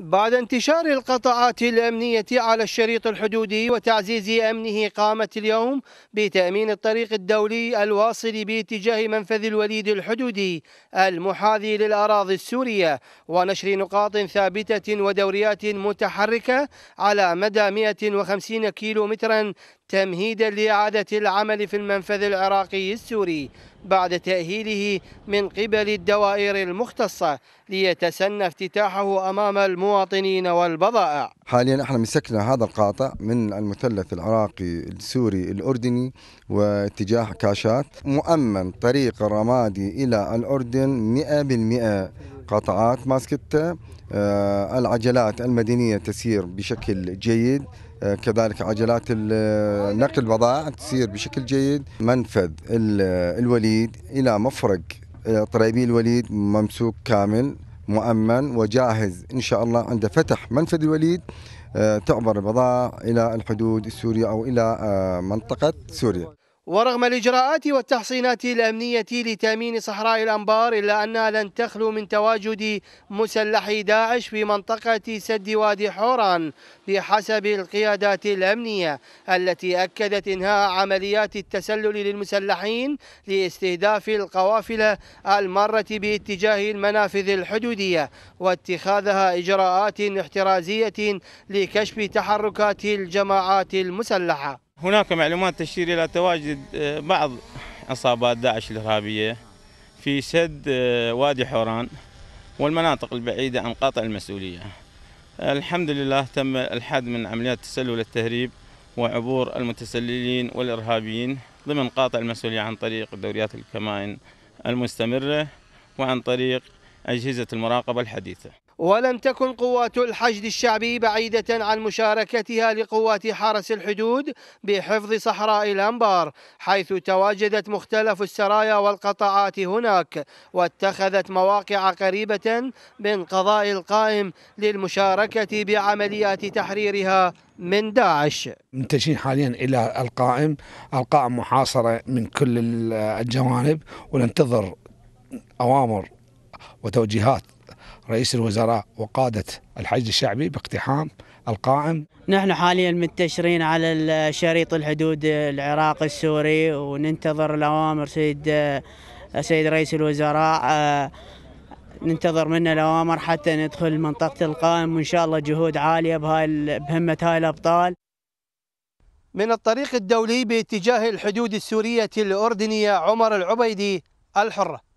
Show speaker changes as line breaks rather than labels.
بعد انتشار القطاعات الأمنية على الشريط الحدودي وتعزيز أمنه قامت اليوم بتأمين الطريق الدولي الواصل باتجاه منفذ الوليد الحدودي المحاذي للأراضي السورية ونشر نقاط ثابتة ودوريات متحركة على مدى 150 كيلو مترا تمهيدا لإعادة العمل في المنفذ العراقي السوري بعد تأهيله من قبل الدوائر المختصة ليتسنى افتتاحه أمام المواطنين والبضائع
حاليا احنا مسكنا هذا القاطع من المثلث العراقي السوري الاردني واتجاه كاشات مؤمن طريق الرمادي الى الاردن 100% قطعات ماسكته آه، العجلات المدنيه تسير بشكل جيد آه، كذلك عجلات آه، نقل البضائع تسير بشكل جيد منفذ الوليد الى مفرق طريبي الوليد ممسوك كامل مؤمن وجاهز إن شاء الله عند فتح منفذ الوليد آه، تعبر البضائع إلى الحدود السورية أو إلى آه، منطقة سوريا
ورغم الإجراءات والتحصينات الأمنية لتأمين صحراء الأنبار إلا أنها لن تخلو من تواجد مسلحي داعش في منطقة سد وادي حوران بحسب القيادات الأمنية التي أكدت إنهاء عمليات التسلل للمسلحين لاستهداف القوافل المارة باتجاه المنافذ الحدودية واتخاذها إجراءات احترازية لكشف تحركات الجماعات المسلحة
هناك معلومات تشير إلى تواجد آه، بعض عصابات داعش الإرهابية في سد آه، وادي حوران والمناطق البعيدة عن قاطع المسؤولية الحمد لله تم الحد من عمليات تسلل التهريب وعبور المتسللين والإرهابيين ضمن قاطع المسؤولية عن طريق دوريات الكمائن المستمرة وعن طريق أجهزة المراقبة الحديثة
ولم تكن قوات الحشد الشعبي بعيدة عن مشاركتها لقوات حرس الحدود بحفظ صحراء الأنبار حيث تواجدت مختلف السرايا والقطاعات هناك واتخذت مواقع قريبة من قضاء القائم للمشاركة بعمليات تحريرها من داعش منتشين حاليا إلى القائم القائم محاصرة من كل الجوانب وننتظر أوامر وتوجيهات رئيس الوزراء وقادة الحشد الشعبي باقتحام القائم نحن حاليا منتشرين على شريط الحدود العراقي السوري وننتظر الأوامر سيد سيد رئيس الوزراء ننتظر منه الأوامر حتى ندخل منطقة القائم وإن شاء الله جهود عالية بهاي بهمة هاي الأبطال من الطريق الدولي باتجاه الحدود السورية الأردنية عمر العبيدي الحرة